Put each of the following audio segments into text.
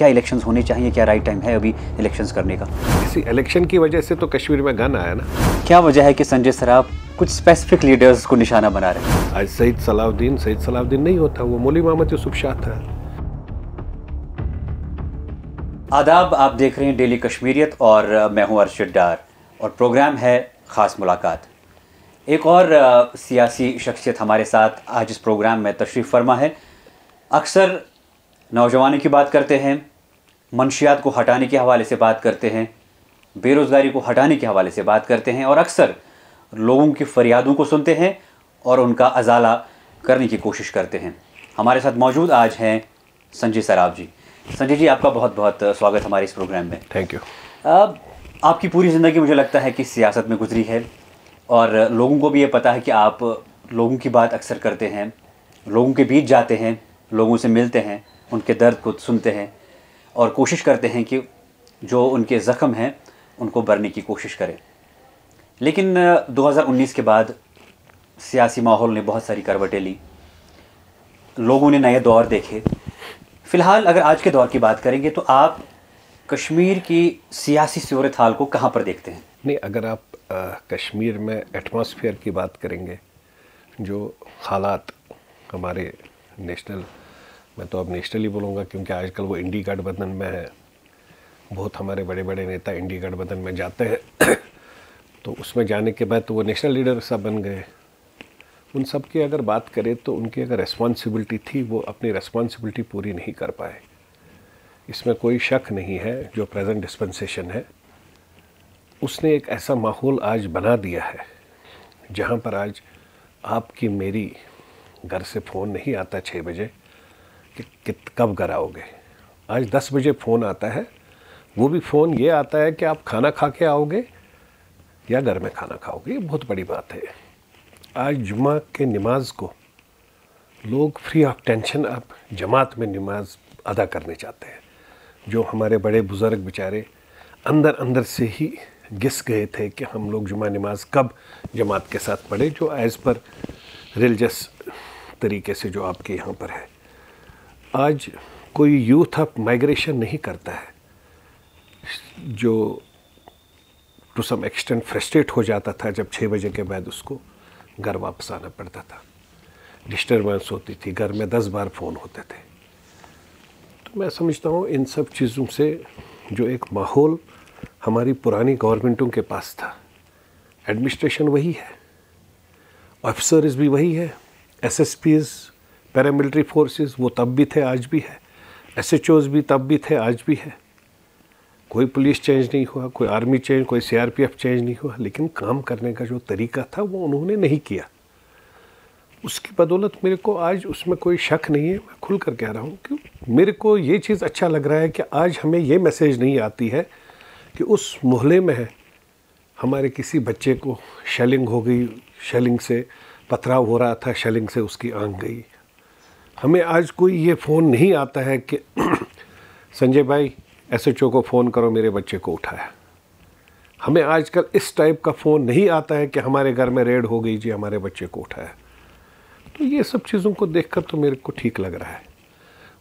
क्या इलेक्शन होने चाहिए क्या राइट टाइम है अभी इलेक्शन करने का इसी इलेक्शन की वजह से तो कश्मीर में गन आया ना क्या वजह है कि संजय सराफ कुछ स्पेसिफिक लीडर्स को निशाना बना रहे आज सईद सलाउद्दीन सईद सलाउद्दीन नहीं होता वो मोली मोहम्मद यूसुफ शाह था आदाब आप देख रहे हैं डेली कश्मीरियत और मैं हूं अरशद डार और प्रोग्राम है ख़ास मुलाकात एक और सियासी शख्सियत हमारे साथ आज इस प्रोग्राम में तशरीफ़ फरमा है अक्सर नौजवानों की बात करते हैं मनशियात को हटाने के हवाले से बात करते हैं बेरोज़गारी को हटाने के हवाले से बात करते हैं और अक्सर लोगों की फरियादों को सुनते हैं और उनका अजाला करने की कोशिश करते हैं हमारे साथ मौजूद आज हैं संजय सराब जी संजय जी आपका बहुत बहुत स्वागत हमारे इस प्रोग्राम में थैंक यू अब आपकी पूरी ज़िंदगी मुझे लगता है कि सियासत में गुजरी है और लोगों को भी ये पता है कि आप लोगों की बात अक्सर करते हैं लोगों के बीच जाते हैं लोगों से मिलते हैं उनके दर्द को सुनते हैं और कोशिश करते हैं कि जो उनके ज़ख़म हैं उनको भरने की कोशिश करें लेकिन 2019 के बाद सियासी माहौल ने बहुत सारी करवटें ली लोगों ने नए दौर देखे फ़िलहाल अगर आज के दौर की बात करेंगे तो आप कश्मीर की सियासी सूरत हाल को कहाँ पर देखते हैं नहीं अगर आप आ, कश्मीर में एटमॉस्फेयर की बात करेंगे जो हालात हमारे नेशनल मैं तो अब नेशनल ही बोलूँगा क्योंकि आजकल वो इंडी गठबंधन में है बहुत हमारे बड़े बड़े नेता इंडी गठबंधन में जाते हैं तो उसमें जाने के बाद तो वो नेशनल लीडर सब बन गए उन सब की अगर बात करें तो उनकी अगर रेस्पॉन्सिबिलिटी थी वो अपनी रेस्पॉन्सिबिलिटी पूरी नहीं कर पाए इसमें कोई शक नहीं है जो प्रेजेंट डिस्पेंसेशन है उसने एक ऐसा माहौल आज बना दिया है जहाँ पर आज आपकी मेरी घर से फ़ोन नहीं आता छः बजे कि, कि कब कराओगे आज दस बजे फ़ोन आता है वो भी फ़ोन ये आता है कि आप खाना खा के आओगे या घर में खाना खाओगे ये बहुत बड़ी बात है आज जुमा के नमाज को लोग फ्री ऑफ टेंशन अब जमात में नमाज अदा करने चाहते हैं जो हमारे बड़े बुज़ुर्ग बेचारे अंदर अंदर से ही घिस गए थे कि हम लोग जुमा नमाज कब जमात के साथ पढ़े जो एज़ पर रिलजस तरीके से जो आपके यहाँ पर है आज कोई यूथ अब माइग्रेशन नहीं करता है जो टू सम एक्सटेंट फ्रस्ट्रेट हो जाता था जब छः बजे के बाद उसको घर वापस आना पड़ता था डिस्टर्बेंस होती थी घर में दस बार फ़ोन होते थे तो मैं समझता हूँ इन सब चीज़ों से जो एक माहौल हमारी पुरानी गवर्नमेंटों के पास था एडमिनिस्ट्रेशन वही है ऑफिसर्स भी वही है S S Ps paramilitary forces वो तब भी थे आज भी है एस भी तब भी थे आज भी है कोई पुलिस चेंज नहीं हुआ कोई आर्मी चेंज कोई सीआरपीएफ चेंज नहीं हुआ लेकिन काम करने का जो तरीका था वो उन्होंने नहीं किया उसकी बदौलत मेरे को आज उसमें कोई शक नहीं है मैं खुल कर कह रहा हूँ कि मेरे को ये चीज़ अच्छा लग रहा है कि आज हमें ये मैसेज नहीं आती है कि उस मोहल्ले में है हमारे किसी बच्चे को शेलिंग हो गई शेलिंग से पथराव हो रहा था शेलिंग से उसकी आंख गई हमें आज कोई ये फ़ोन नहीं आता है कि संजय भाई एस को फ़ोन करो मेरे बच्चे को उठाया हमें आजकल इस टाइप का फ़ोन नहीं आता है कि हमारे घर में रेड हो गई जी हमारे बच्चे को उठाया तो ये सब चीज़ों को देखकर तो मेरे को ठीक लग रहा है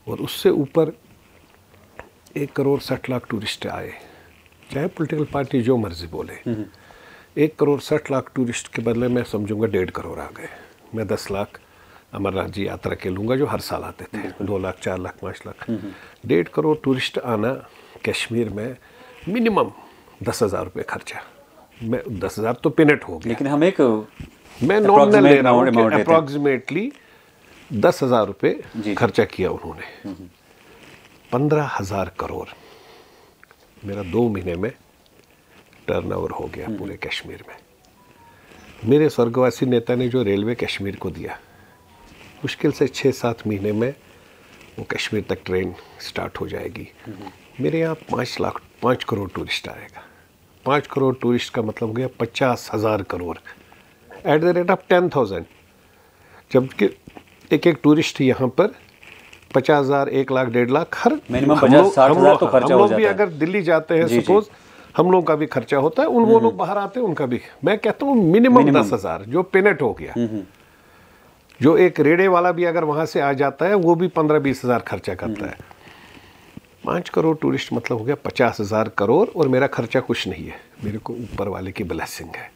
और उससे ऊपर एक करोड़ साठ लाख टूरिस्ट आए चाहे पॉलिटिकल पार्टी जो मर्जी बोले हम्म, हम्म। एक करोड़ साठ लाख टूरिस्ट के बदले मैं समझूंगा डेढ़ करोड़ आ गए मैं दस लाख अमरनाथ जी यात्रा के लूँगा जो हर साल आते थे दो लाख चार लाख पाँच लाख हम्म, हम्म। डेढ़ करोड़ टूरिस्ट आना कश्मीर में मिनिमम दस हज़ार रुपये खर्चा मैं दस हज़ार तो पिनट हो गया लेकिन हम एक मैं नॉर्मल ले रहा हूँ अप्रॉक्सीमेटली दस हज़ार रुपये खर्चा किया उन्होंने हम्म, पंद्रह हज़ार करोड़ मेरा दो महीने में टर्न हो गया पूरे कश्मीर में मेरे स्वर्गवासी नेता ने जो रेलवे कश्मीर को दिया मुश्किल से छः सात महीने में वो कश्मीर तक ट्रेन स्टार्ट हो जाएगी मेरे यहाँ पाँच लाख पाँच करोड़ टूरिस्ट आएगा पाँच करोड़ टूरिस्ट का मतलब हो गया पचास हज़ार crore at the rate of ten thousand जबकि एक एक टूरिस्ट यहाँ पर पचास हज़ार एक लाख डेढ़ लाख हर मिनिमम हम लोग हम तो लोग भी अगर दिल्ली जाते हैं सपोज हम लोगों का भी खर्चा होता है उन वो हम्म। लोग बाहर आते हैं उनका भी मैं कहता हूँ मिनिमम दस हज़ार जो पेनेट हो गया हम्म, हम्म। जो एक रेड़े वाला भी अगर वहाँ से आ जाता है वो भी पंद्रह बीस हज़ार खर्चा करता हम्म। है पाँच करोड़ टूरिस्ट मतलब हो गया पचास हज़ार करोड़ और मेरा खर्चा कुछ नहीं है मेरे को ऊपर वाले की ब्लेसिंग है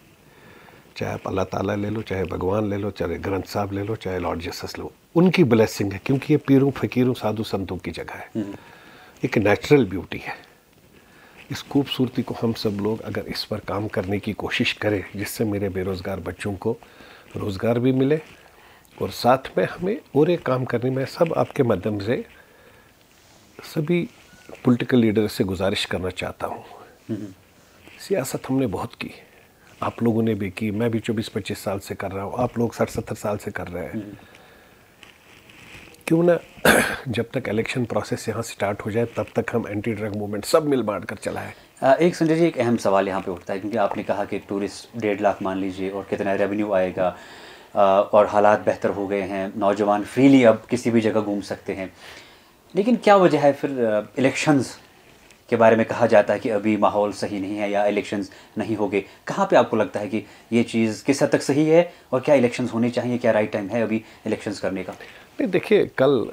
चाहे आप अल्लाह ताला ले लो चाहे भगवान ले लो चाहे ग्रंथ साहब ले लो चाहे लॉर्ड जसस लो उनकी ब्लेसिंग है क्योंकि ये पीरों फकीरों साधु संतों की जगह है हम्म। एक नेचुरल ब्यूटी है इस खूबसूरती को हम सब लोग अगर इस पर काम करने की कोशिश करें जिससे मेरे बेरोज़गार बच्चों को रोज़गार भी मिले और साथ में हमें और एक काम करने में सब आपके माध्यम से सभी पॉलिटिकल लीडर से गुजारिश करना चाहता हूँ हम्म। सियासत हमने बहुत की आप लोगों ने भी की मैं भी चौबीस पच्चीस साल से कर रहा हूँ आप लोग साठ सत्तर साल से कर रहे हैं हम्म। क्यों ना जब तक इलेक्शन प्रोसेस यहाँ स्टार्ट हो जाए तब तक हम एंटी ड्रग मूवमेंट सब मिल बांट कर चला है एक संजय जी एक अहम सवाल यहाँ पे उठता है क्योंकि आपने कहा कि टूरिस्ट डेढ़ लाख मान लीजिए और कितना रेवेन्यू आएगा और हालात बेहतर हो गए हैं नौजवान फ्रीली अब किसी भी जगह घूम सकते हैं लेकिन क्या वजह है फिर इलेक्शंस के बारे में कहा जाता है कि अभी माहौल सही नहीं है या इलेक्शंस नहीं गए कहाँ पे आपको लगता है कि ये चीज़ किस हद तक सही है और क्या इलेक्शंस होने चाहिए क्या राइट टाइम है अभी इलेक्शंस करने का नहीं देखिए कल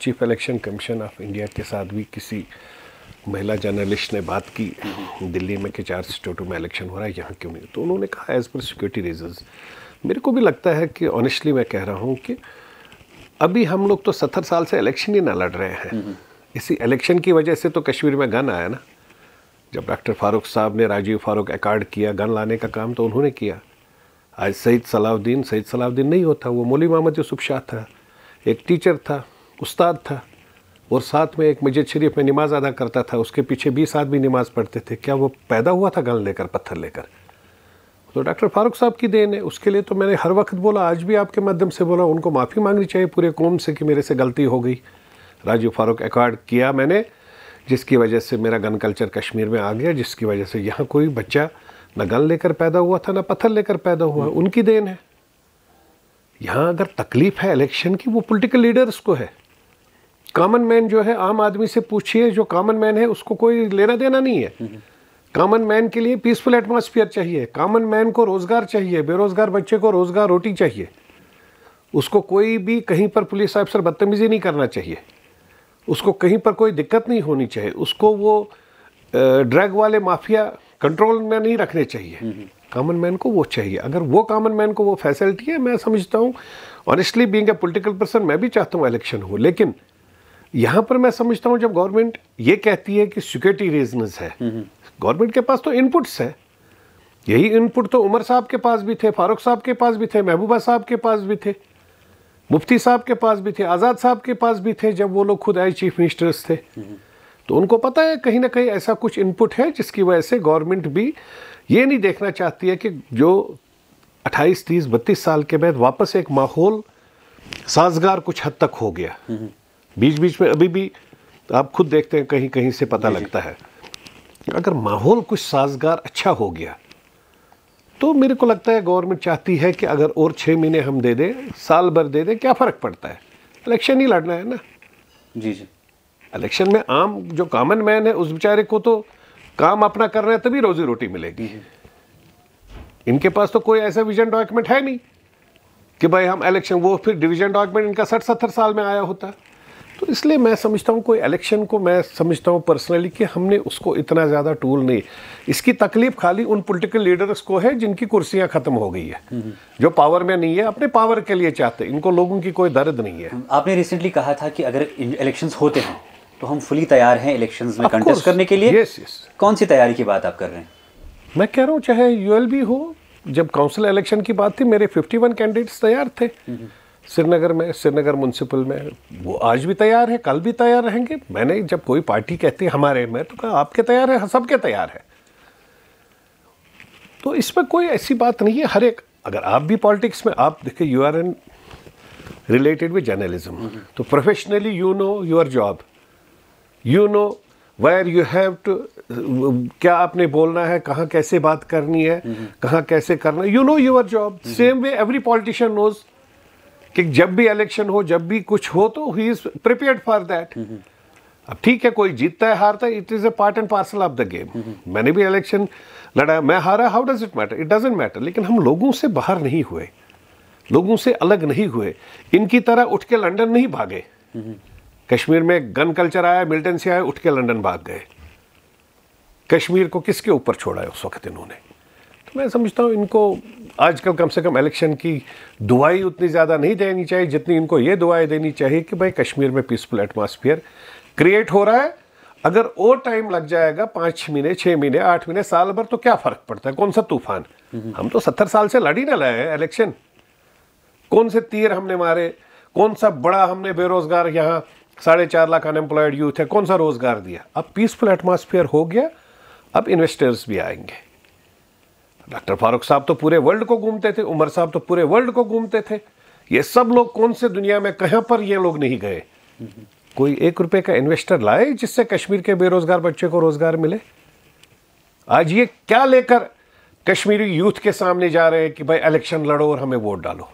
chief election commission of India के साथ भी किसी महिला जर्नलिस्ट ने बात की हम्म। दिल्ली में कि चार स्टेटों में इलेक्शन हो रहा है यहाँ क्यों नहीं तो उन्होंने कहा एज़ पर सिक्योरिटी रीजन्स मेरे को भी लगता है कि ऑनेस्टली मैं कह रहा हूँ कि अभी हम लोग तो सत्तर साल से इलेक्शन ही ना लड़ रहे हैं हम्म, हम्म। इसी इलेक्शन की वजह से तो कश्मीर में गन आया ना जब डॉक्टर फारूक साहब ने राजीव फारूक एकार्ड किया गन लाने का काम तो उन्होंने किया आज सईद सलाउद्दीन सईद सलाउद्दीन नहीं होता वो मोली मोहम्मद यूसुफ शाह था एक टीचर था उस्ताद था और साथ में एक मस्जिद शरीफ में नमाज अदा करता था उसके पीछे बीस आदमी नमाज़ पढ़ते थे क्या वो पैदा हुआ था गन लेकर पत्थर लेकर तो डॉक्टर फारूक साहब की देन है उसके लिए तो मैंने हर वक्त बोला आज भी आपके माध्यम से बोला उनको माफ़ी मांगनी चाहिए पूरे कौम से कि मेरे से गलती हो गई राजू फारूक एकॉर्ड किया मैंने जिसकी वजह से मेरा गन कल्चर कश्मीर में आ गया जिसकी वजह से यहाँ कोई बच्चा ना गन लेकर पैदा हुआ था ना पत्थर लेकर पैदा हुआ हम्म। उनकी देन है यहाँ अगर तकलीफ़ है इलेक्शन की वो पॉलिटिकल लीडर्स को है कॉमन मैन जो है आम आदमी से पूछिए जो कॉमन मैन है उसको कोई लेना देना नहीं है हम्म। कॉमन मैन के लिए पीसफुल एटमॉस्फेयर चाहिए कॉमन मैन को रोज़गार चाहिए बेरोज़गार बच्चे को रोज़गार रोटी चाहिए उसको कोई भी कहीं पर पुलिस अफसर बदतमीज़ी नहीं करना चाहिए उसको कहीं पर कोई दिक्कत नहीं होनी चाहिए उसको वो ड्रग वाले माफिया कंट्रोल में नहीं रखने चाहिए कॉमन हम्म, मैन हम्म। को वो चाहिए अगर वो कॉमन मैन को वो फैसिलिटी है मैं समझता हूँ honestly being a political person मैं भी चाहता हूँ इलेक्शन हो लेकिन यहाँ पर मैं समझता हूँ जब गवर्नमेंट ये कहती है कि सिक्योरिटी रीजनस है हम्म, गवर्नमेंट के पास तो इनपुट्स है यही इनपुट तो उमर साहब के पास भी थे फारूक साहब के पास भी थे महबूबा साहब के पास भी थे मुफ्ती साहब के पास भी थे आज़ाद साहब के पास भी थे जब वो लोग खुद आए चीफ मिनिस्टर्स थे तो उनको पता है कहीं ना कहीं ऐसा कुछ इनपुट है जिसकी वजह से गवर्नमेंट भी ये नहीं देखना चाहती है कि जो 28, 30, 32 साल के बाद वापस एक माहौल साजगार कुछ हद तक हो गया हम्म। बीच बीच में अभी भी आप खुद देखते हैं कहीं कहीं से पता लगता है कि अगर माहौल कुछ साजगार अच्छा हो गया तो मेरे को लगता है गवर्नमेंट चाहती है कि अगर और छः महीने हम दे दें साल भर दे दें क्या फ़र्क पड़ता है इलेक्शन ही लड़ना है ना जी जी इलेक्शन में आम जो कॉमन मैन है उस बेचारे को तो काम अपना कर रहे हैं तभी रोजी रोटी मिलेगी इनके पास तो कोई ऐसा विजन डॉक्यूमेंट है नहीं कि भाई हम इलेक्शन वो फिर डिवीजन डॉक्यूमेंट इनका सठ सत्तर साल में आया होता है तो इसलिए मैं समझता हूँ कोई इलेक्शन को मैं समझता हूँ पर्सनली कि हमने उसको इतना ज़्यादा टूल नहीं इसकी तकलीफ खाली उन पॉलिटिकल लीडर्स को है जिनकी कुर्सियाँ ख़त्म हो गई है हम्म, हम्म। जो पावर में नहीं है अपने पावर के लिए चाहते इनको लोगों की कोई दर्द नहीं है आपने रिसेंटली कहा था कि अगर इलेक्शंस होते हैं तो हम फुली तैयार हैं इलेक्शंस में कंटेस्ट करने के लिए यस यस कौन सी तैयारी की बात आप कर रहे हैं मैं कह रहा हूँ चाहे यू हो जब काउंसिल इलेक्शन की बात थी मेरे फिफ्टी कैंडिडेट्स तैयार थे हम्म, श्रीनगर में श्रीनगर म्यूनसिपल में वो आज भी तैयार है कल भी तैयार रहेंगे मैंने जब कोई पार्टी कहती है हमारे में तो कहा आपके तैयार है सबके तैयार है तो इसमें कोई ऐसी बात नहीं है हर एक अगर आप भी पॉलिटिक्स में आप देखिए you are an related with journalism तो professionally you know your job you know where you have to क्या आपने बोलना है कहाँ कैसे बात करनी है कहाँ कैसे करना you know your job same way every politician knows कि जब भी इलेक्शन हो जब भी कुछ हो तो he is prepare for that अब ठीक है कोई जीतता है हारता है it is a part and parcel of the game मैंने भी इलेक्शन लड़ा मैं हारा how does it matter it doesn't matter लेकिन हम लोगों से बाहर नहीं हुए लोगों से अलग नहीं हुए इनकी तरह उठ के लंदन नहीं भागे हम्म, हम्म। कश्मीर में गन कल्चर आया मिल्टन से आया उठ के लंडन भाग गए कश्मीर को किसके ऊपर छोड़ा है उस वक्त इन्होंने तो मैं समझता हूँ इनको आजकल कम से कम इलेक्शन की दुआई उतनी ज़्यादा नहीं देनी चाहिए जितनी इनको ये दुआएं देनी चाहिए कि भाई कश्मीर में पीसफुल एटमोसफियर क्रिएट हो रहा है अगर और टाइम लग जाएगा पाँच महीने छः महीने आठ महीने साल भर तो क्या फ़र्क पड़ता है कौन सा तूफान हम्म। हम तो सत्तर साल से लड़ी ना लाए हैं इलेक्शन कौन से तीर हमने मारे कौन सा बड़ा हमने बेरोज़गार यहाँ साढ़े चार लाख अनएम्प्लॉयड यूथ है कौन सा रोज़गार दिया अब पीसफुल एटमोसफियर हो गया अब इन्वेस्टर्स भी आएंगे डॉक्टर फारूक साहब तो पूरे वर्ल्ड को घूमते थे उमर साहब तो पूरे वर्ल्ड को घूमते थे ये सब लोग कौन से दुनिया में कहाँ पर ये लोग नहीं गए कोई एक रुपये का इन्वेस्टर लाए जिससे कश्मीर के बेरोजगार बच्चे को रोजगार मिले आज ये क्या लेकर कश्मीरी यूथ के सामने जा रहे हैं कि भाई इलेक्शन लड़ो और हमें वोट डालो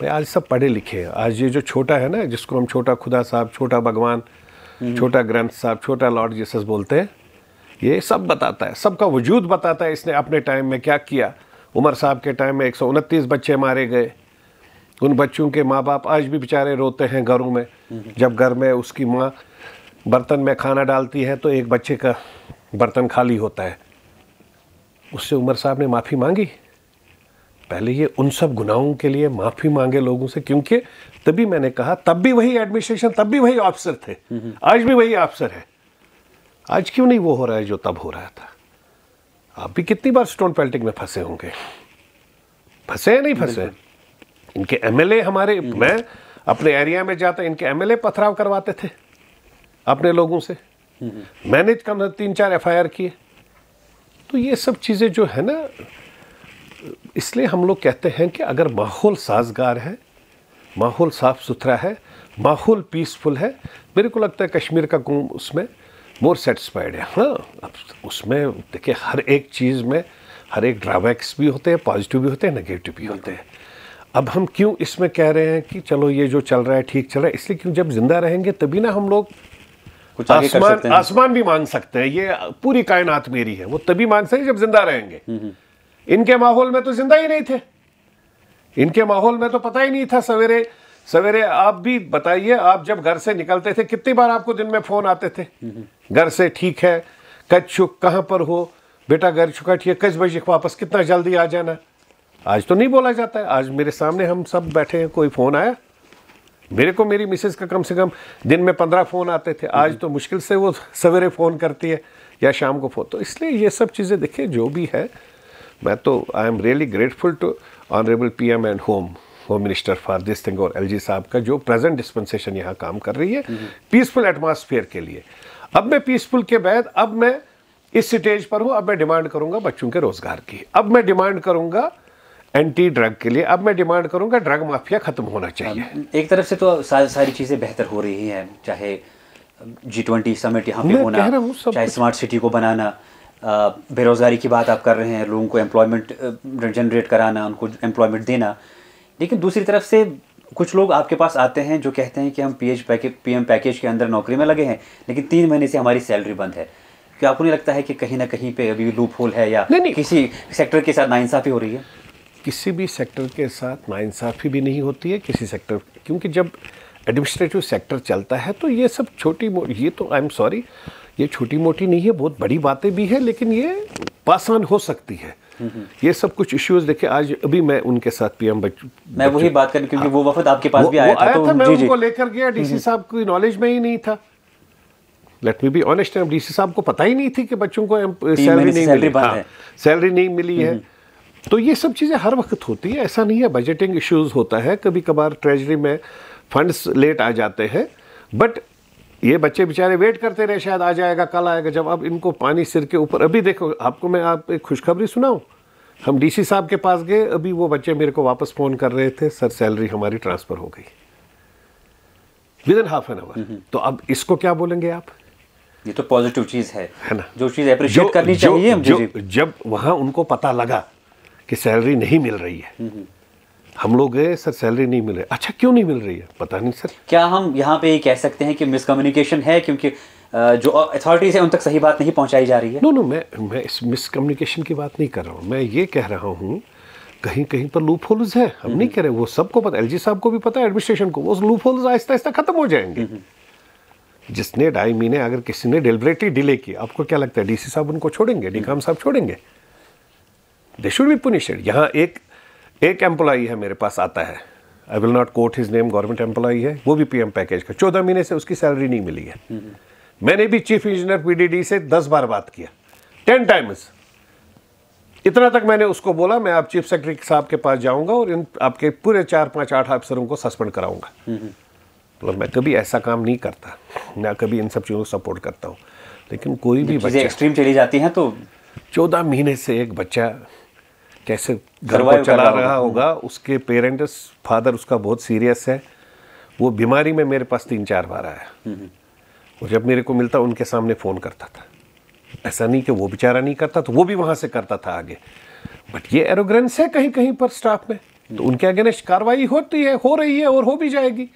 भाई आज सब पढ़े लिखे हैं आज ये जो छोटा है ना जिसको हम छोटा खुदा साहब छोटा भगवान हम्म। छोटा ग्रंथ साहब छोटा लॉर्ड जीसस बोलते हैं ये सब बताता है सबका वजूद बताता है इसने अपने टाइम में क्या किया उमर साहब के टाइम में एक बच्चे मारे गए उन बच्चों के माँ बाप आज भी बेचारे रोते हैं घरों में जब घर में उसकी माँ बर्तन में खाना डालती है तो एक बच्चे का बर्तन खाली होता है उससे उमर साहब ने माफ़ी मांगी पहले ये उन सब गुनाहों के लिए माफ़ी मांगे लोगों से क्योंकि तभी मैंने कहा तब भी वही एडमिनिस्ट्रेशन तब भी वही ऑफिसर थे हम्म, हम्म। आज भी वही ऑफिसर है आज क्यों नहीं वो हो रहा है जो तब हो रहा था आप भी कितनी बार स्टोन पेल्टिंग में फंसे होंगे फंसे या नहीं फंसे इनके एमएलए हमारे मैं अपने एरिया में जाता इनके एमएलए पथराव करवाते थे अपने लोगों से हम्म, हम्म। मैंने कम तीन चार एफ किए तो ये सब चीज़ें जो है ना इसलिए हम लोग कहते हैं कि अगर माहौल साजगार है माहौल साफ सुथरा है माहौल पीसफुल है मेरे को लगता है कश्मीर का गुम उसमें मोर सेटिस्फाइड है हाँ अब उसमें देखिए हर एक चीज़ में हर एक ड्राबैक्स भी होते हैं पॉजिटिव भी होते हैं नेगेटिव भी होते हैं अब हम क्यों इसमें कह रहे हैं कि चलो ये जो चल रहा है ठीक चल रहा है इसलिए क्यों जब जिंदा रहेंगे तभी ना हम लोग कुछ आसमान आसमान भी मांग सकते हैं ये पूरी कायनात मेरी है वो तभी मांग सकते जब जिंदा रहेंगे हम्म, हम्म। इनके माहौल में तो जिंदा ही नहीं थे इनके माहौल में तो पता ही नहीं था सवेरे सवेरे आप भी बताइए आप जब घर से निकलते थे कितनी बार आपको दिन में फ़ोन आते थे घर से ठीक है कच छुक कहाँ पर हो बेटा घर छुका ठीक है कच बजे वापस कितना जल्दी आ जाना आज तो नहीं बोला जाता है आज मेरे सामने हम सब बैठे हैं कोई फ़ोन आया मेरे को मेरी मिसेज का कम से कम दिन में पंद्रह फ़ोन आते थे आज तो मुश्किल से वो सवेरे फ़ोन करती है या शाम को फ़ोन तो इसलिए ये सब चीज़ें देखिए जो भी है मैं तो I am really grateful to honourable P M and home home minister for this thing और एलजी साहब का जो प्रेजेंट डिस्पेंसेशन यहाँ काम कर रही है पीसफुल एटमॉस्फेयर के लिए अब मैं पीसफुल के बाद अब मैं इस स्टेज पर हूँ अब मैं डिमांड करूँगा बच्चों के रोजगार की अब मैं डिमांड करूँगा एंटी ड्रग के लिए अब मैं डिमांड करूंगा ड्रग माफिया खत्म होना चाहिए एक तरफ से तो सारी चीजें बेहतर हो रही हैं चाहे जी ट्वेंटी समिट यहाँ पे होना चाहे स्मार्ट सिटी को बनाना बेरोजगारी की बात आप कर रहे हैं लोगों को एम्प्लॉयमेंट जनरेट कराना उनको एम्प्लॉयमेंट देना लेकिन दूसरी तरफ से कुछ लोग आपके पास आते हैं जो कहते हैं कि हम P H package P package के अंदर नौकरी में लगे हैं लेकिन तीन महीने से हमारी सैलरी बंद है क्या आपको नहीं लगता है कि कहीं ना कहीं पे अभी लूप होल है या नहीं, नहीं। किसी सेक्टर के साथ नाइंसाफ़ी हो रही है किसी भी सेक्टर के साथ नाइंसाफ़ी भी नहीं होती है किसी सेक्टर क्योंकि जब एडमिनिस्ट्रेटिव सेक्टर चलता है तो ये सब छोटी ये तो आई एम सॉरी ये छोटी मोटी नहीं है बहुत बड़ी बातें भी हैं लेकिन ये पासान हो सकती है ये सब कुछ इश्यूज देखे आज अभी मैं उनके साथ पीएम बच मैं वही बात करूँ क्योंकि वो वफद आपके पास भी आया था, तो मैं उनको लेकर गया डीसी हम्म, हम्म। साहब की नॉलेज में ही नहीं था let me be honest M DC साहब को पता ही नहीं थी कि बच्चों को सैलरी हाँ, नहीं मिली है सैलरी नहीं मिली है तो ये सब चीज़ें हर वक्त होती है ऐसा नहीं है बजटिंग इश्यूज होता है कभी कभार ट्रेजरी में फंड्स लेट आ जाते हैं बट ये बच्चे बेचारे वेट करते रहे शायद आ जाएगा कल आएगा जब अब इनको पानी सिर के ऊपर अभी देखो आपको मैं आप एक खुशखबरी सुनाऊँ हम डीसी साहब के पास गए अभी वो बच्चे मेरे को वापस फ़ोन कर रहे थे सर सैलरी हमारी ट्रांसफ़र हो गई within half an hour तो अब इसको क्या बोलेंगे आप ये तो पॉजिटिव चीज़ है है ना जो चीज़ अप्रिशिएट करनी जो, चाहिए जो, जब वहां उनको पता लगा कि सैलरी नहीं मिल रही है हम्म, हम्म। हम लोग गए सर सैलरी नहीं मिल रही अच्छा क्यों नहीं मिल रही है पता नहीं सर क्या हम यहाँ पे ये कह सकते हैं कि मिसकम्युनिकेशन है क्योंकि जो अथॉरिटीज़ है उन तक सही बात नहीं पहुँचाई जा रही है नो नो मैं मैं इस मिसकम्युनिकेशन की बात नहीं कर रहा हूँ मैं ये कह रहा हूँ कहीं कहीं पर लूप होल्स हैं हम नहीं हम्म। कह रहे वो सबको पता एल साहब को भी पता है एडमिनिस्ट्रेशन को वो लूप होल्स आहिस्ता आहिस्ता खत्म हो जाएंगे हम्म, हम्म। जिसने ढाई महीने अगर किसी ने डेलिबरेटली डिले किया आपको क्या लगता है डीसी साहब उनको छोड़ेंगे डी साहब छोड़ेंगे दे शुड बी पुनिश्ड यहाँ एक एक एम्प्लॉई है मेरे पास आता है I will not quote his name government employee है वो भी पीएम पैकेज का चौदह महीने से उसकी सैलरी नहीं मिली है मैंने भी चीफ इंजीनियर पीडीडी से दस बार बात किया टेन टाइम्स इतना तक मैंने उसको बोला मैं आप चीफ सेक्रेटरी साहब के पास जाऊंगा और इन आपके पूरे चार पांच आठ अफसरों को सस्पेंड कराऊंगा मतलब तो मैं कभी ऐसा काम नहीं करता ना कभी इन सब चीज़ों को सपोर्ट करता हूँ लेकिन कोई भी बच्चे एक्सट्रीम चली जाती हैं तो चौदह महीने से एक बच्चा कैसे घर को चला रहा होगा उसके पेरेंट्स फादर उसका बहुत सीरियस है वो बीमारी में मेरे पास तीन चार बार आया और हम्म, हम्म। जब मेरे को मिलता उनके सामने फ़ोन करता था ऐसा नहीं कि वो बेचारा नहीं करता तो वो भी वहाँ से करता था आगे बट ये एरोग्रेंस है कहीं कहीं पर स्टाफ में तो हम्म। उनके अगेंस्ट कार्रवाई होती है हो रही है और हो भी जाएगी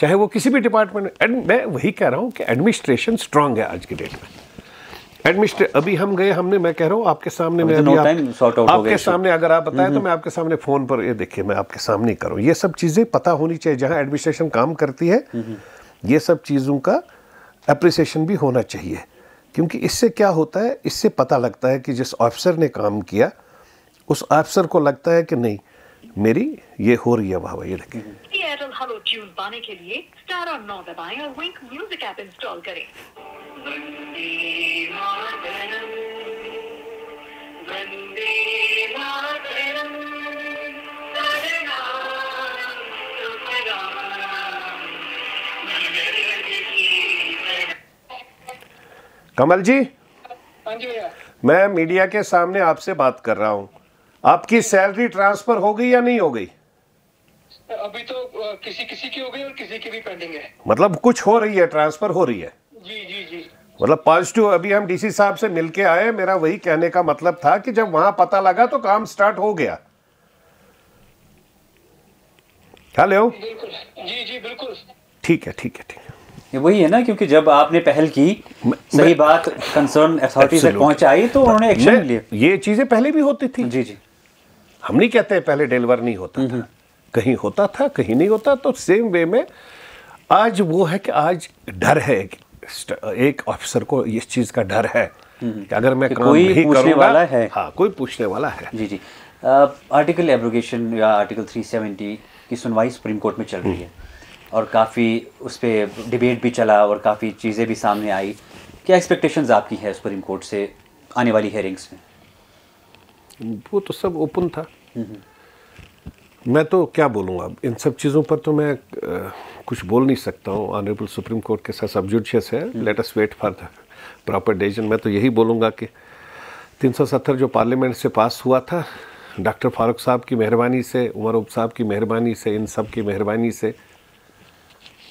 चाहे वो किसी भी डिपार्टमेंट में मैं वही कह रहा हूँ कि एडमिनिस्ट्रेशन स्ट्रांग है आज के डेट में एडमिनिस्ट्रेट अभी हम गए हमने मैं कह रहा हूँ आपके सामने मैं तो अभी आप, आउट आपके सामने अगर आप हम्म, बताएं तो हम्म। मैं आपके सामने फ़ोन पर ये देखिए मैं आपके सामने ही करूँ ये सब चीज़ें पता होनी चाहिए जहाँ एडमिनिस्ट्रेशन काम करती है हम्म, ये सब चीज़ों का अप्रिसिएशन भी होना चाहिए क्योंकि इससे क्या होता है इससे पता लगता है कि जिस ऑफिसर ने काम किया उस ऑफिसर को लगता है कि नहीं मेरी ये हो रही है वाह लगी एयरटेल हेलो ट्यून पाने के लिए स्टार और नौ दबाएं और विंक म्यूजिक ऐप इंस्टॉल करें कमल हाँ जी मैं मीडिया के सामने आपसे बात कर रहा हूँ आपकी सैलरी ट्रांसफर हो गई या नहीं हो गई अभी तो किसी किसी की हो गई और किसी की भी पेंडिंग है मतलब कुछ हो रही है ट्रांसफर हो रही है जी जी जी मतलब पॉजिटिव अभी हम डीसी साहब से मिलके आए मेरा वही कहने का मतलब था कि जब वहां पता लगा तो काम स्टार्ट हो गया हेलो जी जी बिल्कुल ठीक है ठीक है ठीक है ये वही है ना क्योंकि जब आपने पहल की सही बात कंसर्न अथॉरिटी से पहुंचाई तो उन्होंने एक्शन लिया ये चीजें पहले भी होती थी जी जी हम नहीं कहते पहले डिलीवर नहीं होता हम्म, था हम्म। कहीं होता था कहीं नहीं होता तो सेम वे में आज वो है कि आज डर है कि एक ऑफिसर को इस चीज़ का डर है हम्म, कि अगर मैं काम कोई नहीं पूछने वाला है हाँ कोई पूछने वाला है जी जी आ, आर्टिकल एब्रोगेशन या आर्टिकल 370 की सुनवाई सुप्रीम कोर्ट में चल रही है हम्म। और काफ़ी उस पर डिबेट भी चला और काफ़ी चीज़ें भी सामने आई क्या एक्सपेक्टेशंस आपकी है सुप्रीम कोर्ट से आने वाली हेयरिंग्स में वो तो सब ओपन था हम्म, मैं तो क्या बोलूँगा इन सब चीज़ों पर तो मैं आ, कुछ बोल नहीं सकता हूँ ऑनरेबल सुप्रीम कोर्ट के साथ सब सब्जुडिशियस है let us wait for the proper decision मैं तो यही बोलूँगा कि 370 जो पार्लियामेंट से पास हुआ था डॉक्टर फारूक साहब की मेहरबानी से उमर उप साहब की मेहरबानी से इन सब की मेहरबानी से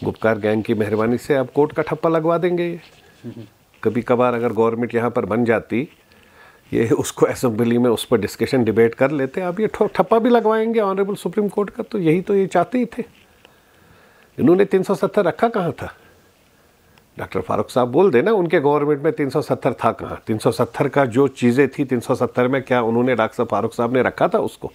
गुप्कार गैंग की मेहरबानी से अब कोर्ट का ठप्पा लगवा देंगे हम्म। कभी कभार अगर गवर्नमेंट यहाँ पर बन जाती ये उसको असम्बली में उस पर डिस्कशन डिबेट कर लेते आप ये ठप्पा भी लगवाएंगे ऑनरेबल सुप्रीम कोर्ट का तो यही तो ये चाहते ही थे इन्होंने 370 रखा कहाँ था डॉक्टर फारूक साहब बोल देना उनके गवर्नमेंट में 370 था कहाँ 370 का जो चीज़ें थी 370 में क्या उन्होंने डॉक्टर फारूक साहब ने रखा था उसको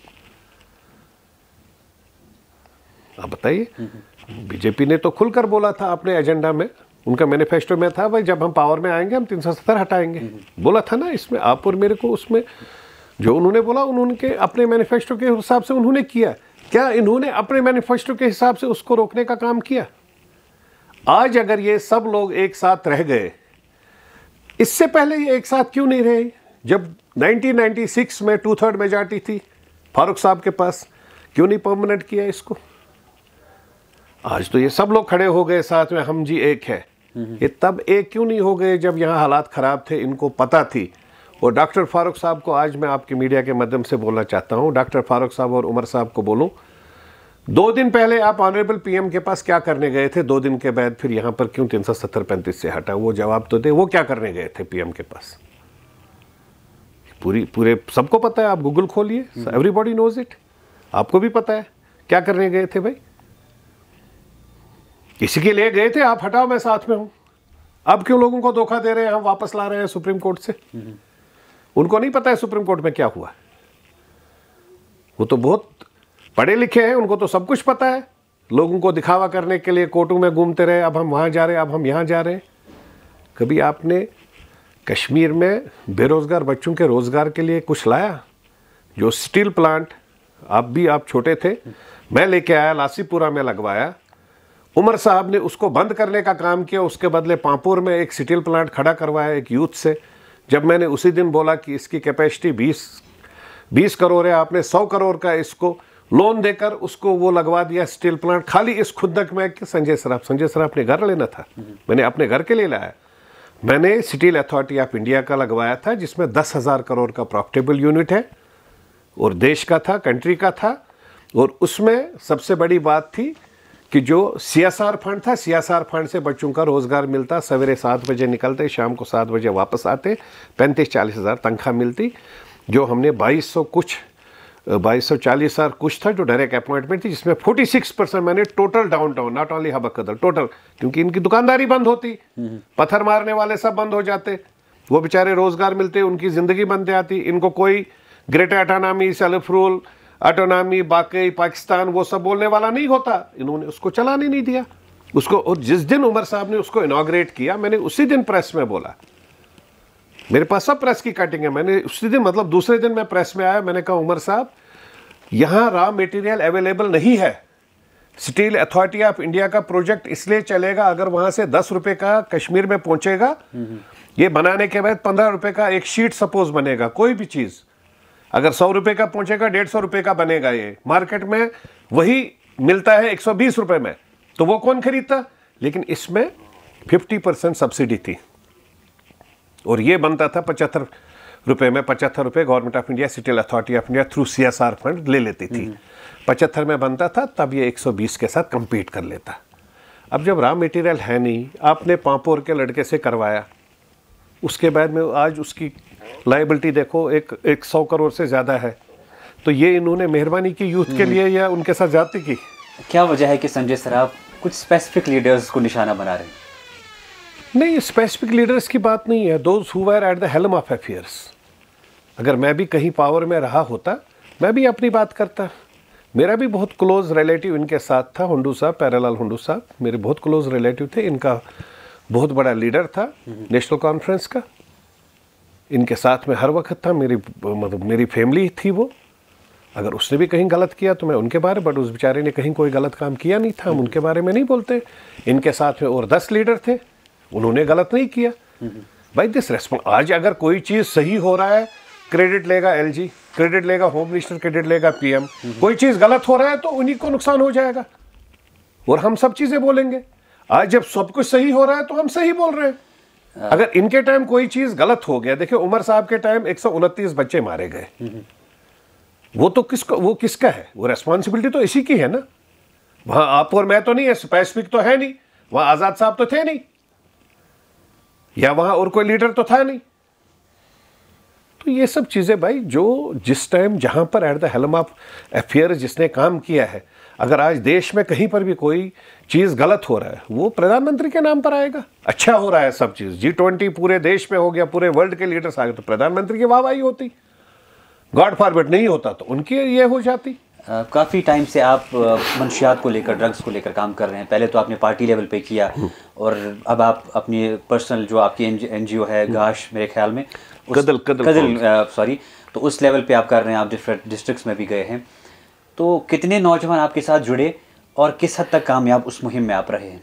आप बताइए हम्म, हम्म। बीजेपी ने तो खुलकर बोला था अपने एजेंडा में उनका मैनिफेस्टो में था भाई जब हम पावर में आएंगे हम तीन सत्तर हटाएंगे बोला था ना इसमें आप और मेरे को उसमें जो उन्होंने बोला उन्होंने अपने मैनिफेस्टो के हिसाब से उन्होंने किया क्या इन्होंने अपने मैनिफेस्टो के हिसाब से उसको रोकने का काम किया आज अगर ये सब लोग एक साथ रह गए इससे पहले ये एक साथ क्यों नहीं रहे जब 1996 में टू थर्ड मेजॉरिटी थी फारूक साहब के पास क्यों नहीं परमानेंट किया इसको आज तो ये सब लोग खड़े हो गए साथ में हम जी एक है ये तब एक क्यों नहीं हो गए जब यहाँ हालात ख़राब थे इनको पता थी और डॉक्टर फारूक साहब को आज मैं आपकी मीडिया के माध्यम से बोलना चाहता हूँ डॉक्टर फारूक साहब और उमर साहब को बोलूँ दो दिन पहले आप ऑनरेबल पीएम के पास क्या करने गए थे दो दिन के बाद फिर यहाँ पर क्यों तीन सौ सत्तर पैंतीस से हटा वो जवाब तो दे वो क्या करने गए थे पीएम के पास पूरी पूरे सबको पता है आप गूगल खोलिए एवरीबॉडी नोज इट आपको भी पता है क्या करने गए थे भाई इसी के लिए गए थे आप हटाओ मैं साथ में हूं अब क्यों लोगों को धोखा दे रहे हैं हम वापस ला रहे हैं सुप्रीम कोर्ट से उनको नहीं पता है सुप्रीम कोर्ट में क्या हुआ वो तो बहुत पढ़े लिखे हैं उनको तो सब कुछ पता है लोगों को दिखावा करने के लिए कोर्टों में घूमते रहे अब हम वहां जा रहे अब हम यहां जा रहे हैं कभी आपने कश्मीर में बेरोज़गार बच्चों के रोज़गार के लिए कुछ लाया जो स्टील प्लांट आप भी आप छोटे थे मैं लेके आया लासीपुरा में लगवाया उमर साहब ने उसको बंद करने का काम किया उसके बदले पांपुर में एक सिटील प्लांट खड़ा करवाया एक यूथ से जब मैंने उसी दिन बोला कि इसकी कैपेसिटी 20 20 करोड़ है आपने 100 करोड़ का इसको लोन देकर उसको वो लगवा दिया स्टील प्लांट खाली इस खुदक में कि संजय सराफ संजय सराफ ने घर लेना था मैंने अपने घर के लिए लाया मैंने सिटील अथॉरिटी ऑफ इंडिया का लगवाया था जिसमें दस हज़ार करोड़ का प्रॉफिटेबल यूनिट है और देश का था कंट्री का था और उसमें सबसे बड़ी बात थी कि जो सी एस आर फंड था सी एस आर फंड से बच्चों का रोज़गार मिलता सवेरे सात बजे निकलते शाम को सात बजे वापस आते पैंतीस चालीस हज़ार तनख्वाह मिलती जो हमने बाईस सौ कुछ बाईस सौ चालीस हज़ार कुछ था जो डायरेक्ट अपॉइंटमेंट थी जिसमें फोर्टी सिक्स परसेंट मैंने total downtown not only Habba Kadal total क्योंकि इनकी दुकानदारी बंद होती हम्म। पत्थर मारने वाले सब बंद हो जाते वो बेचारे रोज़गार मिलते उनकी ज़िंदगी बनते आती इनको कोई greater autonomy self rule autonomy बाकी पाकिस्तान वो सब बोलने वाला नहीं होता इन्होंने उसको चलाने नहीं दिया उसको और जिस दिन उमर साहब ने उसको इनाग्रेट किया मैंने उसी दिन प्रेस में बोला मेरे पास सब प्रेस की कटिंग है मैंने उसी दिन मतलब दूसरे दिन मैं प्रेस में आया मैंने कहा उमर साहब यहाँ रॉ मटेरियल अवेलेबल नहीं है स्टील अथॉरिटी ऑफ इंडिया का प्रोजेक्ट इसलिए चलेगा अगर वहाँ से दस रुपये का कश्मीर में पहुँचेगा हम्म, हम्म। ये बनाने के बाद पंद्रह रुपये का एक शीट सपोज बनेगा कोई भी चीज़ अगर सौ रुपये का पहुंचेगा डेढ़ सौ रुपए का बनेगा ये मार्केट में वही मिलता है एक सौ बीस रुपये में तो वो कौन खरीदता लेकिन इसमें फिफ्टी परसेंट सब्सिडी थी और ये बनता था पचहत्तर रुपये में पचहत्तर रुपये government of India city authority of India through C S R fund ले लेती थी हम्म। पचहत्तर में बनता था तब ये एक के साथ कम्पीट कर लेता अब जब रॉ मटेरियल है नहीं आपने पापोर के लड़के से करवाया उसके बाद में आज उसकी लाइबिलिटी देखो एक एक सौ करोड़ से ज़्यादा है तो ये इन्होंने मेहरबानी की यूथ के हम्म। लिए या उनके साथ जाती की क्या वजह है कि संजय सराफ कुछ स्पेसिफिक लीडर्स को निशाना बना रहे हैं नहीं स्पेसिफिक लीडर्स की बात नहीं है those who at the helm of affairs अगर मैं भी कहीं पावर में रहा होता मैं भी अपनी बात करता मेरा भी बहुत क्लोज रिलेटिव इनके साथ था हुंडू साहब पैरालाल हुंडू साहब मेरे बहुत क्लोज रिलेटिव थे इनका बहुत बड़ा लीडर था नेशनल हम्म। कॉन्फ्रेंस का इनके साथ में हर वक्त था मेरी मतलब मेरी फैमिली थी वो अगर उसने भी कहीं गलत किया तो मैं उनके बारे बट उस बेचारे ने कहीं कोई गलत काम किया नहीं था हम उनके बारे में नहीं बोलते इनके साथ में और दस लीडर थे उन्होंने गलत नहीं किया भाई दिस रेस्पॉन्स आज अगर कोई चीज़ सही हो रहा है क्रेडिट लेगा एल क्रेडिट लेगा होम मिनिस्टर क्रेडिट लेगा पी कोई चीज़ गलत हो रहा है तो उन्हीं को नुकसान हो जाएगा और हम सब चीज़ें बोलेंगे आज जब सब कुछ सही हो रहा है तो हम सही बोल रहे हैं हाँ। अगर इनके टाइम कोई चीज गलत हो गया देखिए उमर साहब के टाइम एक बच्चे मारे गए वो तो किसको वो किसका है वो रेस्पॉन्सिबिलिटी तो इसी की है ना वहां आप और मैं तो नहीं है स्पेसिफिक तो है नहीं वहां आज़ाद साहब तो थे नहीं या वहां और कोई लीडर तो था नहीं तो ये सब चीज़ें भाई जो जिस टाइम जहां पर at the helm of affair जिसने काम किया है अगर आज देश में कहीं पर भी कोई चीज़ गलत हो रहा है वो प्रधानमंत्री के नाम पर आएगा अच्छा हो रहा है सब चीज़ जी ट्वेंटी पूरे देश में हो गया पूरे वर्ल्ड के लीडर्स आ गए तो प्रधानमंत्री की वाहवाही होती गॉड फॉरवर्ड नहीं होता तो उनकी ये हो जाती काफ़ी टाइम से आप मनशियात को लेकर ड्रग्स को लेकर काम कर रहे हैं पहले तो आपने पार्टी लेवल पे किया हम्म। और अब आप अपनी पर्सनल जो आपकी एन जी है गाश हम्म। मेरे ख्याल में कदल कदल, कदल सॉरी तो उस लेवल पे आप कर रहे हैं आप डिफरेंट डिस्ट्रिक्ट में भी गए हैं तो कितने नौजवान आपके साथ जुड़े और किस हद तक कामयाब उस मुहिम में आप रहे हैं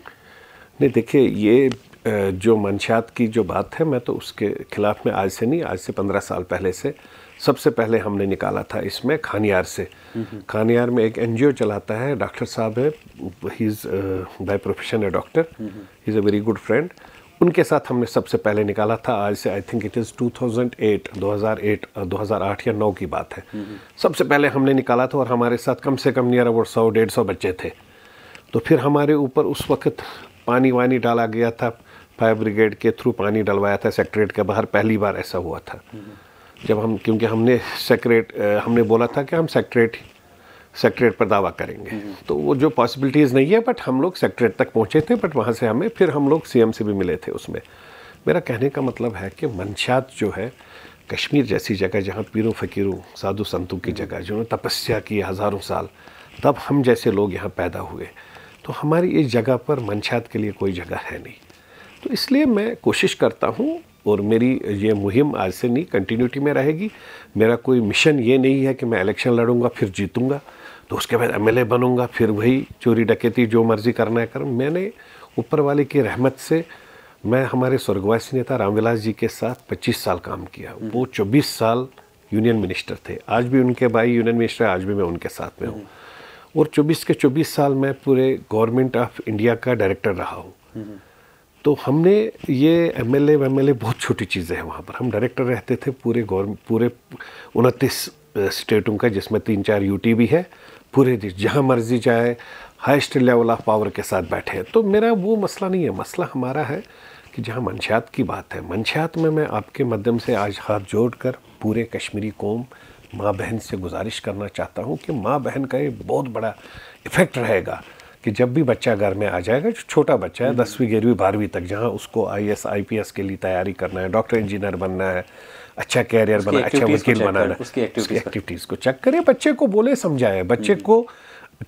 नहीं देखिए ये जो मंशात की जो बात है मैं तो उसके खिलाफ में आज से नहीं आज से पंद्रह साल पहले से सबसे पहले हमने निकाला था इसमें खानियार से खानियार में एक एन चलाता है डॉक्टर साहब है ही इज़ बाई प्रोफेशन है doctor he is a very good friend उनके साथ हमने सबसे पहले निकाला था आज से आई थिंक इट इज़ 2008 2008 2008 या नौ की बात है हम्म। सबसे पहले हमने निकाला था और हमारे साथ कम से कम नियर अबाउट सौ डेढ़ सौ बच्चे थे तो फिर हमारे ऊपर उस वक्त पानी वानी डाला गया था फायर ब्रिगेड के थ्रू पानी डलवाया था सेक्रेट के बाहर पहली बार ऐसा हुआ था हम्म। जब हम क्योंकि हमने सेक्रेट हमने बोला था कि हम सेक्रेट सेक्रेट पर दावा करेंगे तो वो जो पॉसिबिलिटीज़ नहीं है बट हम लोग सेक्रेट तक पहुँचे थे बट वहाँ से हमें फिर हम लोग सी से भी मिले थे उसमें मेरा कहने का मतलब है कि मंशात जो है कश्मीर जैसी जगह जहाँ पीरों फ़कीरों साधु संतों की जगह जिन्होंने तपस्या की हज़ारों साल तब हम जैसे लोग यहाँ पैदा हुए तो हमारी इस जगह पर मंशात के लिए कोई जगह है नहीं तो इसलिए मैं कोशिश करता हूँ और मेरी ये मुहिम आज से नहीं कंटिन्यूटी में रहेगी मेरा कोई मिशन ये नहीं है कि मैं इलेक्शन लड़ूंगा फिर जीतूंगा तो उसके बाद एमएलए बनूंगा फिर वही चोरी डकैती जो मर्जी करना है कर मैंने ऊपर वाले की रहमत से मैं हमारे स्वर्गवासी नेता रामविलास जी के साथ 25 साल काम किया हम्म। वो 24 साल यूनियन मिनिस्टर थे आज भी उनके भाई यूनियन मिनिस्टर आज भी मैं उनके साथ में हूँ हम्म। और 24 के 24 साल मैं पूरे गवर्नमेंट ऑफ इंडिया का डायरेक्टर रहा हूँ हम्म। तो हमने ये एम एल एमएलए बहुत छोटी चीज़ें हैं वहाँ पर हम डायरेक्टर रहते थे पूरे गौर पूरे उनतीस स्टेटों का जिसमें तीन चार यूटी भी है पूरे देश जहाँ मर्जी जाए हाइस्ट लेवल ऑफ पावर के साथ बैठे तो मेरा वो मसला नहीं है मसला हमारा है कि जहाँ मंशात की बात है मंशात में मैं आपके माध्यम से आज हाथ जोड़ कर पूरे कश्मीरी कौम माँ बहन से गुजारिश करना चाहता हूँ कि माँ बहन का ये बहुत बड़ा इफ़ेक्ट रहेगा कि जब भी बच्चा घर में आ जाएगा जो छोटा बच्चा है दसवीं ग्यारहवीं बारहवीं तक जहाँ उसको I S I P S के लिए तैयारी करना है डॉक्टर इंजीनियर बनना है अच्छा कैरियर बनाए अच्छा वकील बनाना उसकी एक्टिविटीज़ को चेक करें बच्चे को बोले समझाए बच्चे हम्म। को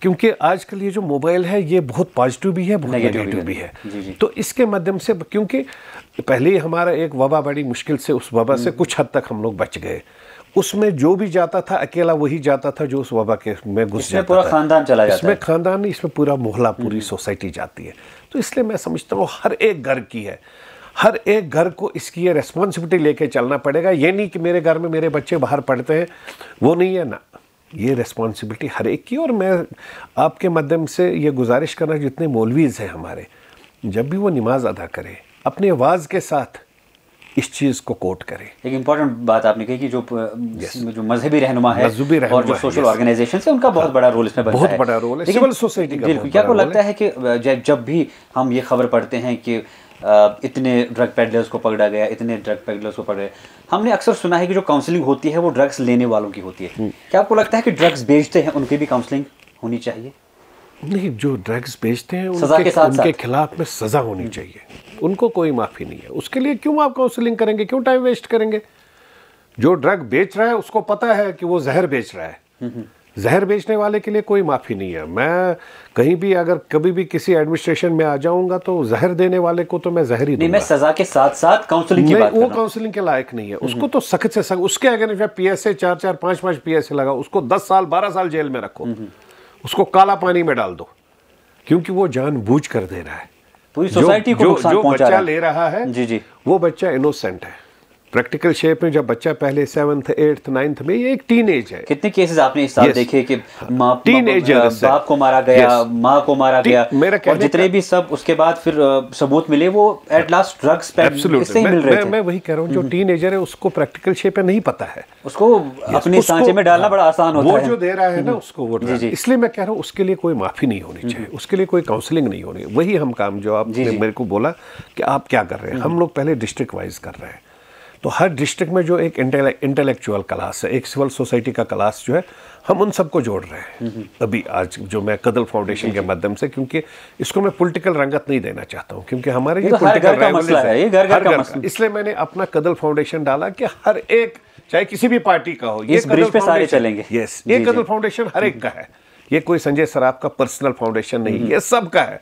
क्योंकि आजकल ये जो मोबाइल है ये बहुत पॉजिटिव भी है बहुत नेगेटिव भी है जी जी। तो इसके माध्यम से क्योंकि पहले ही हमारा एक वबा बड़ी मुश्किल से उस वबा से हम्म। कुछ हद तक हम लोग बच गए उसमें जो भी जाता था अकेला वही जाता था जो उस वबा के में घुस जाता पूरा खानदान चला जाता इसमें खानदान नहीं इसमें पूरा मोहल्ला पूरी हम्म। सोसाइटी जाती है तो इसलिए मैं समझता हूँ हर एक घर की है हर एक घर को इसकी ये रेस्पॉन्सिबिलिटी लेके चलना पड़ेगा ये नहीं कि मेरे घर में मेरे बच्चे बाहर पढ़ते हैं वो नहीं है ना ये रेस्पॉन्सिबिलिटी हर एक की और मैं आपके माध्यम से ये गुजारिश करना जितने मौलवीज़ हैं हमारे जब भी वो नमाज अदा करें अपने आवाज़ के साथ इस चीज़ को कोट करें एक इम्पॉर्टेंट बात आपने कही कि जो yes. जो मजहबी रहनुमा है मजहबी और जो सोशल ऑर्गेनाइजेशन yes. है उनका बहुत हाँ। बड़ा रोल इसमें बहुत बड़ा रोल है सिविल सोसाइटी का क्या को लगता है कि जब भी हम ये खबर पढ़ते हैं कि इतने ड्रग पैडलर्स को पकड़ा गया इतने ड्रग पैडलर्स को पकड़ा गया हमने अक्सर सुना है कि जो काउंसलिंग होती है वो ड्रग्स लेने वालों की होती है हम्म। क्या आपको लगता है कि ड्रग्स बेचते हैं उनकी भी काउंसलिंग होनी चाहिए नहीं जो ड्रग्स बेचते हैं उनके, सजा के साथ उनके साथ। खिलाफ में सज़ा होनी हम्म। चाहिए उनको कोई माफ़ी नहीं है उसके लिए क्यों आप काउंसलिंग करेंगे क्यों टाइम वेस्ट करेंगे जो ड्रग बेच रहा है उसको पता है कि वो जहर बेच रहा है हम्म, जहर बेचने वाले के लिए कोई माफ़ी नहीं है मैं कहीं भी अगर कभी भी किसी एडमिनिस्ट्रेशन में आ जाऊंगा तो जहर देने वाले को तो मैं जहर ही नहीं मैं सजा के साथ साथ काउंसलिंग की बात वो काउंसलिंग के लायक नहीं है हम्म। उसको तो सख्त से सख्त उसके अगर पी एस ए चार चार पाँच पाँच पी एस ए लगा उसको दस साल बारह साल जेल में रखो हम्म, हम्म। उसको काला पानी में डाल दो क्योंकि वो जान बूझ कर दे रहा है पूरी सोसाइटी को जो, जो बच्चा ले रहा है जी जी वो बच्चा इनोसेंट है प्रैक्टिकल शेप में जब बच्चा पहले सेवंथ एट्थ नाइन्थ में ये एक टीन एज है कितने केसेस आपने इस साल yes. देखे कि माँ टीन एज बाप को मारा गया yes. माँ को मारा गया मेरा और जितने भी सब उसके बाद फिर सबूत मिले वो एट लास्ट ड्रग्स इससे ही मिल रहे मैं, थे मैं वही कह रहा हूँ जो टीन हम्म। एजर है उसको प्रैक्टिकल शेप में नहीं पता है उसको अपने सांचे में डालना हाँ। बड़ा आसान होता है वो जो दे रहा है ना हम्म। उसको वो इसलिए मैं कह रहा हूँ उसके लिए कोई माफी नहीं होनी हम्म। चाहिए उसके लिए कोई काउंसलिंग नहीं होनी वही हम काम जो आपने मेरे को बोला कि आप क्या कर रहे हैं हम लोग पहले डिस्ट्रिक्ट वाइज कर रहे हैं तो हर डिस्ट्रिक्ट में जो एक इंटेलेक्चुअल क्लास है एक सिविल सोसाइटी का क्लास जो है हम उन सबको जोड़ रहे हैं हम्म, हम्म। अभी आज जो मैं कदल फाउंडेशन के माध्यम से क्योंकि इसको मैं पॉलिटिकल रंगत नहीं देना चाहता हूँ क्योंकि हमारे ये पॉलिटिकल तो इसलिए मैंने अपना कदल फाउंडेशन डाला कि हर एक चाहे किसी भी पार्टी का हो ये कदल पे सारे चलेंगे यस ये कदल फाउंडेशन हर एक का है ये कोई संजय सराफ का पर्सनल फाउंडेशन नहीं हम्म, ये सबका है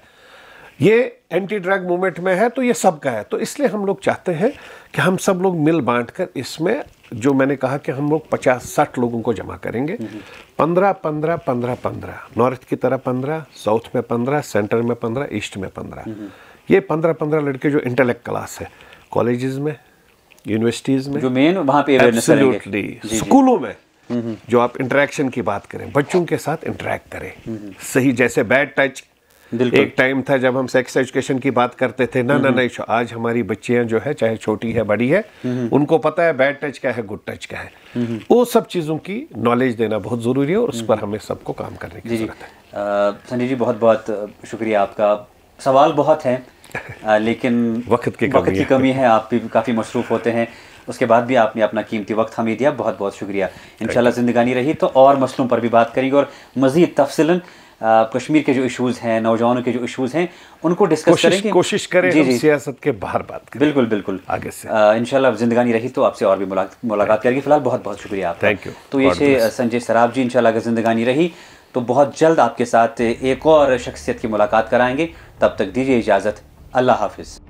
ये एंटी ड्रग मूवमेंट में है तो ये सब का है तो इसलिए हम लोग चाहते हैं कि हम सब लोग मिल बांट कर इसमें जो मैंने कहा कि हम लोग पचास साठ लोगों को जमा करेंगे पंद्रह पंद्रह पंद्रह पंद्रह नॉर्थ की तरह पंद्रह साउथ में पंद्रह सेंटर में पंद्रह ईस्ट में पंद्रह ये पंद्रह पंद्रह लड़के जो इंटेलेक्ट क्लास है कॉलेजेस में यूनिवर्सिटीज़ में जो मेन वहाँ पे एब्सोल्युटली स्कूलों में हम्म, हम्म। जो आप इंटरेक्शन की बात करें बच्चों के साथ इंटरेक्ट करें हम्म, सही जैसे बैड टच एक टाइम था जब हम सेक्स एजुकेशन की बात करते थे ना ना हम्म। नहीं आज हमारी बच्चियां जो है चाहे छोटी है बड़ी है हम्म। उनको पता है बैड टच क्या है गुड टच क्या है हम्म। वो सब चीज़ों की नॉलेज देना बहुत ज़रूरी है और उस पर हमें सबको काम करने की ज़रूरत है संजय जी बहुत बहुत शुक्रिया आपका सवाल बहुत है लेकिन वक्त की वक्त की कमी है आप भी काफ़ी मसरूफ़ होते हैं उसके बाद भी आपने अपना कीमती वक्त हमें दिया बहुत बहुत शुक्रिया इंशाल्लाह जिंदगानी रही तो और मसलों पर भी बात करेंगे और मज़ीद तफसला कश्मीर के जो इश्यूज़ हैं नौजवानों के जो इश्यूज़ हैं उनको डिस्कस करेंगे कोशिश करें जी, जी सियासत के बाहर बात करें बिल्कुल बिल्कुल आगे से जिंदगानी रही तो आपसे और भी मुलाकात करेगी फिलहाल बहुत बहुत शुक्रिया आप थैंक यू तो ये थे संजय सराब जी इनशाला अगर जिंदगानी रही तो बहुत जल्द आपके साथ एक और शख्सियत की मुलाकात कराएंगे तब तक दीजिए इजाज़त अल्लाह हाफिज़